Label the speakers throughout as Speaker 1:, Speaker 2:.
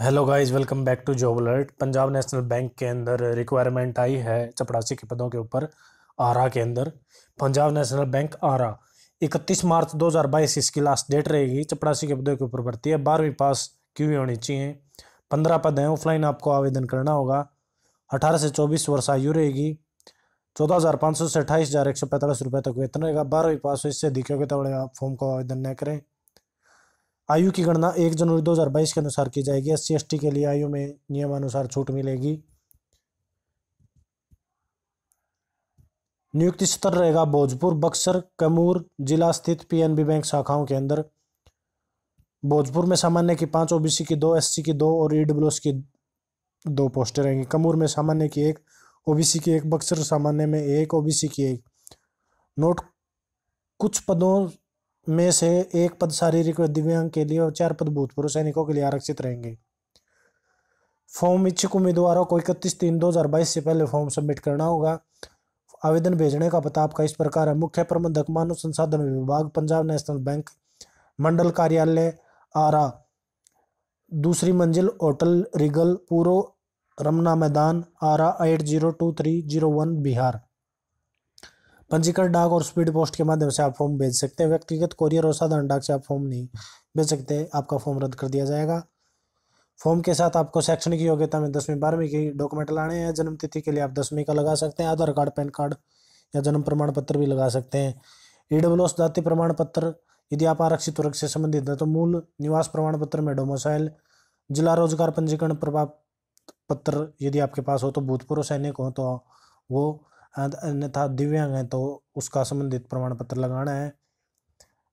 Speaker 1: hello guys welcome back to job alert Punjab national bank के अंदर requirement आई है चपरासी के पदों के ऊपर आरा के अंदर पंजाब नेशनल बैंक आरा 31 मार्च 2022 इसकी लास्ट डेट रहेगी चपरासी के पदों के ऊपर भर्ती है बारहवीं पास क्यों होनी चाहिए पंद्रह पद हैं ऑफलाइन आपको आवेदन करना होगा अठारह से चौबीस वर्ष आयु रहेगी चौदह हज़ार पाँच सौ से अट्ठाईस हज़ार एक सौ पैंतालीस रुपये तक वेतन रहेगा बारहवीं पास हो इससे अधिक योग्यता वाले फॉर्म को आवेदन न करें आयु की गणना एक जनवरी 2022 के अनुसार की जाएगी एस सी के लिए आयु में नियमानुसार छूट मिलेगी नियुक्ति स्तर रहेगा भोजपुर बक्सर कैमूर जिला स्थित पीएनबी बैंक शाखाओं के अंदर भोजपुर में सामान्य की पांच ओबीसी की दो एससी की दो और ईडब्ल्यूएस की दो पोस्टें रहेंगी कैमूर में सामान्य की एक ओबीसी की एक बक्सर सामान्य में एक ओबीसी की एक नोट कुछ पदों में से एक पद शारीरिक व दिव्यांग के लिए और चार पद भूतपूर्व सैनिकों के लिए आरक्षित रहेंगे फॉर्म इच्छुक उम्मीदवारों को इकतीस तीन दो हज़ार बाईस से पहले फॉर्म सबमिट करना होगा आवेदन भेजने का पता आपका इस प्रकार है मुख्य प्रबंधक मानव संसाधन विभाग पंजाब नेशनल बैंक मंडल कार्यालय आरा दूसरी मंजिल होटल रिगल पूर्व Ramna Maidan Arrah eight zero two three zero one Bihar पंजीकरण डाक और स्पीड पोस्ट के माध्यम से आप फॉर्म भेज सकते हैं व्यक्तिगत कोरियर और साधारण डाक से आप फॉर्म नहीं भेज सकते आपका फॉर्म रद्द कर दिया जाएगा फॉर्म के साथ आपको शैक्षणिक योग्यता में दसवीं बारहवीं की डॉक्यूमेंट लाने हैं जन्म तिथि के लिए आप दसवीं का लगा सकते हैं आधार कार्ड पैन कार्ड या जन्म प्रमाण पत्र भी लगा सकते हैं ई डब्ल्यू एस जाति प्रमाण पत्र यदि आप आरक्षित वर्ग से संबंधित हैं तो मूल निवास प्रमाण पत्र में डोमोसाइल जिला रोजगार पंजीकरण प्रभाव पत्र यदि आपके पास हो तो भूतपूर्व सैनिक हो तो वो हाँ, अन्यथा दिव्यांग है तो उसका संबंधित प्रमाण पत्र लगाना है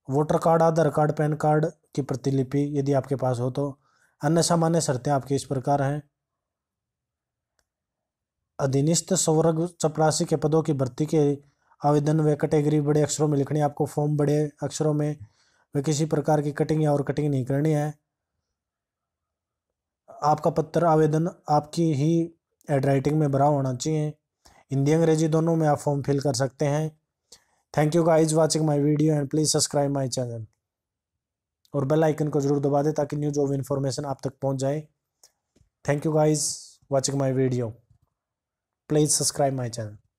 Speaker 1: voter card Aadhaar card PAN card की प्रतिलिपि यदि आपके पास हो तो अन्य सामान्य शर्तें आपके इस प्रकार हैं अधीनस्थ सौरग चपरासी के पदों की भर्ती के आवेदन व कैटेगरी बड़े अक्षरों में लिखनी है आपको फॉर्म बड़े अक्षरों में वे किसी प्रकार की कटिंग या और कटिंग नहीं करनी है आपका पत्र आवेदन आपकी ही हैंड राइटिंग में भरा होना चाहिए हिंदी अंग्रेजी दोनों में आप फॉर्म फिल कर सकते हैं thank you guys watching my video and please subscribe my channel और बेल आइकन को जरूर दबा दें ताकि न्यूज ऑफ इन्फॉर्मेशन आप तक पहुंच जाए thank you guys watching my video please subscribe my channel